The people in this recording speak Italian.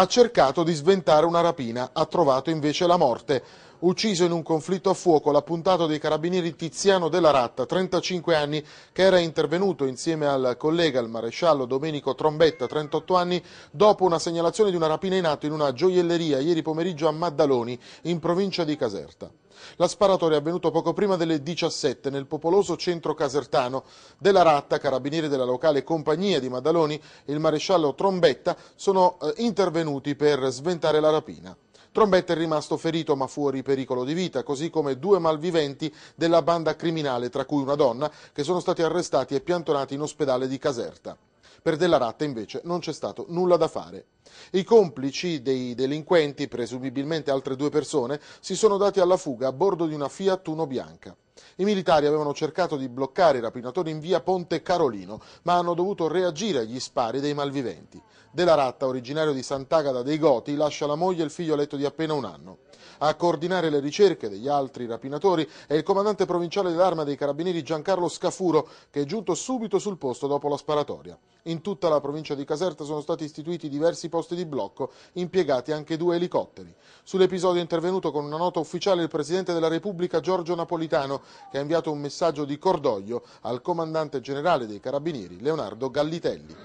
ha cercato di sventare una rapina, ha trovato invece la morte. Ucciso in un conflitto a fuoco l'appuntato dei carabinieri Tiziano della Ratta, 35 anni, che era intervenuto insieme al collega, il maresciallo Domenico Trombetta, 38 anni, dopo una segnalazione di una rapina in atto in una gioielleria ieri pomeriggio a Maddaloni, in provincia di Caserta. La sparatoria è avvenuta poco prima delle 17 nel popoloso centro casertano. Della Ratta, carabinieri della locale compagnia di Maddaloni e il maresciallo Trombetta sono eh, intervenuti per sventare la rapina. Trombetta è rimasto ferito ma fuori pericolo di vita, così come due malviventi della banda criminale, tra cui una donna, che sono stati arrestati e piantonati in ospedale di Caserta. Per Della Ratta invece non c'è stato nulla da fare. I complici dei delinquenti, presumibilmente altre due persone, si sono dati alla fuga a bordo di una Fiat Uno Bianca. I militari avevano cercato di bloccare i rapinatori in via Ponte Carolino, ma hanno dovuto reagire agli spari dei malviventi. Della Ratta, originario di Sant'Agata dei Goti, lascia la moglie e il figlio a letto di appena un anno. A coordinare le ricerche degli altri rapinatori è il comandante provinciale dell'arma dei carabinieri Giancarlo Scafuro, che è giunto subito sul posto dopo la sparatoria. In tutta la provincia di Caserta sono stati istituiti diversi posti di blocco, impiegati anche due elicotteri. Sull'episodio è intervenuto con una nota ufficiale il Presidente della Repubblica Giorgio Napolitano, che ha inviato un messaggio di cordoglio al comandante generale dei Carabinieri Leonardo Gallitelli.